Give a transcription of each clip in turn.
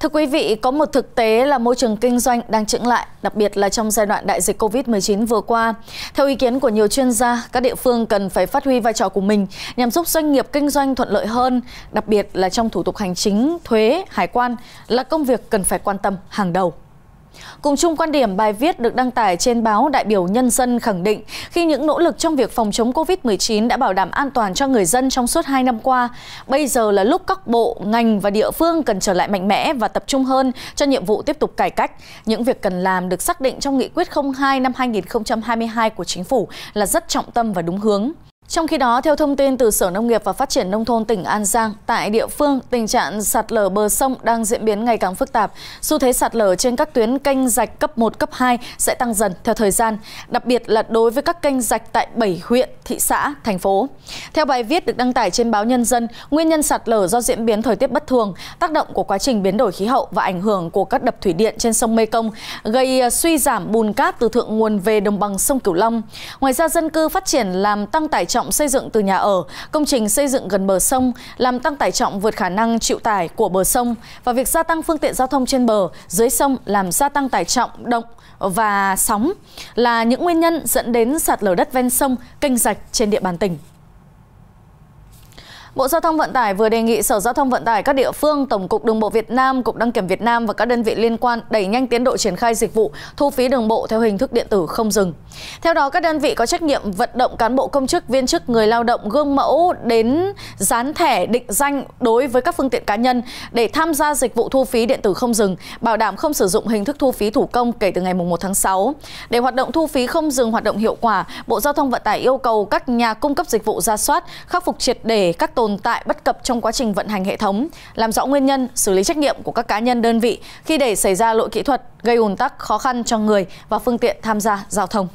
Thưa quý vị, có một thực tế là môi trường kinh doanh đang chững lại, đặc biệt là trong giai đoạn đại dịch COVID-19 vừa qua. Theo ý kiến của nhiều chuyên gia, các địa phương cần phải phát huy vai trò của mình nhằm giúp doanh nghiệp kinh doanh thuận lợi hơn, đặc biệt là trong thủ tục hành chính, thuế, hải quan là công việc cần phải quan tâm hàng đầu. Cùng chung quan điểm bài viết được đăng tải trên báo Đại biểu Nhân dân khẳng định khi những nỗ lực trong việc phòng chống COVID-19 đã bảo đảm an toàn cho người dân trong suốt 2 năm qua, bây giờ là lúc các bộ, ngành và địa phương cần trở lại mạnh mẽ và tập trung hơn cho nhiệm vụ tiếp tục cải cách. Những việc cần làm được xác định trong nghị quyết 02 năm 2022 của chính phủ là rất trọng tâm và đúng hướng. Trong khi đó, theo thông tin từ Sở Nông nghiệp và Phát triển Nông thôn tỉnh An Giang, tại địa phương, tình trạng sạt lở bờ sông đang diễn biến ngày càng phức tạp. Xu thế sạt lở trên các tuyến canh rạch cấp 1, cấp 2 sẽ tăng dần theo thời gian, đặc biệt là đối với các kênh rạch tại 7 huyện, thị xã, thành phố. Theo bài viết được đăng tải trên báo Nhân dân, nguyên nhân sạt lở do diễn biến thời tiết bất thường, tác động của quá trình biến đổi khí hậu và ảnh hưởng của các đập thủy điện trên sông Mekong gây à, suy giảm bùn cát từ thượng nguồn về đồng bằng sông Cửu Long. Ngoài ra, dân cư phát triển làm tăng tải trọng trọng xây dựng từ nhà ở, công trình xây dựng gần bờ sông, làm tăng tải trọng vượt khả năng chịu tải của bờ sông và việc gia tăng phương tiện giao thông trên bờ, dưới sông làm gia tăng tải trọng động và sóng là những nguyên nhân dẫn đến sạt lở đất ven sông, kênh rạch trên địa bàn tỉnh. Bộ Giao thông Vận tải vừa đề nghị Sở Giao thông Vận tải các địa phương, Tổng cục Đường bộ Việt Nam, Cục Đăng kiểm Việt Nam và các đơn vị liên quan đẩy nhanh tiến độ triển khai dịch vụ thu phí đường bộ theo hình thức điện tử không dừng. Theo đó, các đơn vị có trách nhiệm vận động cán bộ công chức, viên chức, người lao động gương mẫu đến dán thẻ định danh đối với các phương tiện cá nhân để tham gia dịch vụ thu phí điện tử không dừng, bảo đảm không sử dụng hình thức thu phí thủ công kể từ ngày 1 tháng 6. Để hoạt động thu phí không dừng hoạt động hiệu quả, Bộ Giao thông Vận tải yêu cầu các nhà cung cấp dịch vụ ra soát, khắc phục triệt để các tồn tại bất cập trong quá trình vận hành hệ thống, làm rõ nguyên nhân, xử lý trách nhiệm của các cá nhân đơn vị khi để xảy ra lỗi kỹ thuật gây ùn tắc khó khăn cho người và phương tiện tham gia giao thông.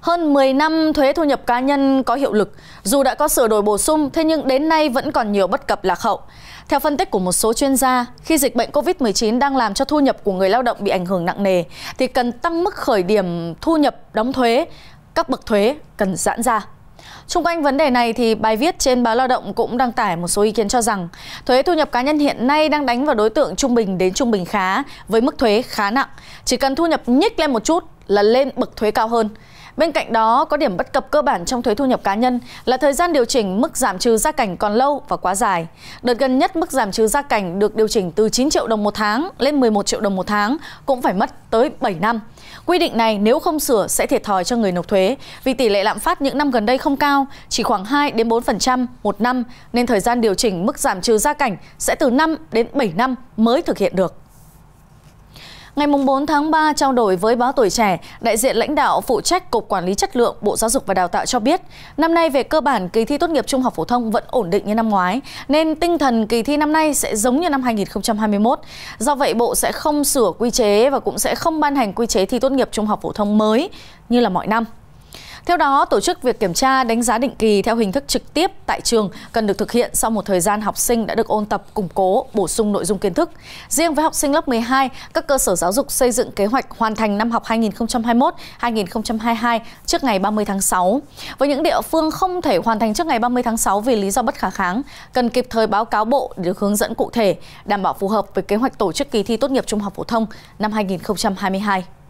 Hơn 10 năm thuế thu nhập cá nhân có hiệu lực, dù đã có sửa đổi bổ sung, thế nhưng đến nay vẫn còn nhiều bất cập lạc hậu. Theo phân tích của một số chuyên gia, khi dịch bệnh COVID-19 đang làm cho thu nhập của người lao động bị ảnh hưởng nặng nề, thì cần tăng mức khởi điểm thu nhập đóng thuế, các bậc thuế cần giãn ra Trung quanh vấn đề này thì bài viết trên báo Lao động cũng đăng tải một số ý kiến cho rằng thuế thu nhập cá nhân hiện nay đang đánh vào đối tượng trung bình đến trung bình khá với mức thuế khá nặng. Chỉ cần thu nhập nhích lên một chút là lên bậc thuế cao hơn. Bên cạnh đó, có điểm bất cập cơ bản trong thuế thu nhập cá nhân là thời gian điều chỉnh mức giảm trừ gia cảnh còn lâu và quá dài. Đợt gần nhất mức giảm trừ gia cảnh được điều chỉnh từ 9 triệu đồng một tháng lên 11 triệu đồng một tháng cũng phải mất tới 7 năm. Quy định này nếu không sửa sẽ thiệt thòi cho người nộp thuế vì tỷ lệ lạm phát những năm gần đây không cao, chỉ khoảng 2 đến 4% một năm nên thời gian điều chỉnh mức giảm trừ gia cảnh sẽ từ 5 đến 7 năm mới thực hiện được. Ngày 4 tháng 3, trao đổi với báo Tuổi Trẻ, đại diện lãnh đạo phụ trách Cục Quản lý Chất lượng Bộ Giáo dục và Đào tạo cho biết, năm nay về cơ bản kỳ thi tốt nghiệp trung học phổ thông vẫn ổn định như năm ngoái, nên tinh thần kỳ thi năm nay sẽ giống như năm 2021. Do vậy, Bộ sẽ không sửa quy chế và cũng sẽ không ban hành quy chế thi tốt nghiệp trung học phổ thông mới như là mọi năm. Theo đó, tổ chức việc kiểm tra đánh giá định kỳ theo hình thức trực tiếp tại trường cần được thực hiện sau một thời gian học sinh đã được ôn tập, củng cố, bổ sung nội dung kiến thức. Riêng với học sinh lớp 12, các cơ sở giáo dục xây dựng kế hoạch hoàn thành năm học 2021-2022 trước ngày 30 tháng 6. Với những địa phương không thể hoàn thành trước ngày 30 tháng 6 vì lý do bất khả kháng, cần kịp thời báo cáo bộ để được hướng dẫn cụ thể, đảm bảo phù hợp với kế hoạch tổ chức kỳ thi tốt nghiệp trung học phổ thông năm 2022.